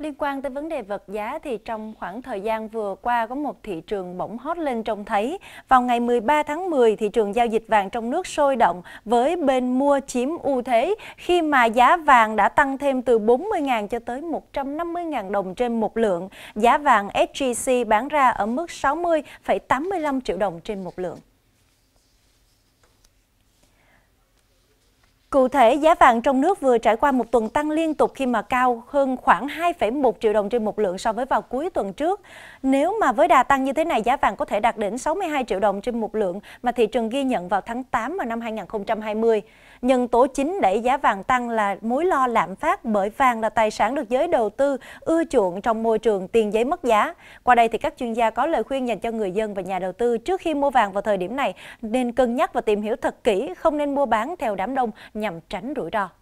Liên quan tới vấn đề vật giá thì trong khoảng thời gian vừa qua có một thị trường bỗng hot lên trông thấy. Vào ngày 13 tháng 10, thị trường giao dịch vàng trong nước sôi động với bên mua chiếm ưu thế khi mà giá vàng đã tăng thêm từ 40.000 cho tới 150.000 đồng trên một lượng. Giá vàng SGC bán ra ở mức 60,85 triệu đồng trên một lượng. Cụ thể, giá vàng trong nước vừa trải qua một tuần tăng liên tục khi mà cao hơn khoảng 2,1 triệu đồng trên một lượng so với vào cuối tuần trước. Nếu mà với đà tăng như thế này, giá vàng có thể đạt đến 62 triệu đồng trên một lượng mà thị trường ghi nhận vào tháng 8 năm 2020. Nhân tố chính đẩy giá vàng tăng là mối lo lạm phát bởi vàng là tài sản được giới đầu tư ưa chuộng trong môi trường tiền giấy mất giá. Qua đây thì các chuyên gia có lời khuyên dành cho người dân và nhà đầu tư trước khi mua vàng vào thời điểm này nên cân nhắc và tìm hiểu thật kỹ, không nên mua bán theo đám đông nhằm tránh rủi ro.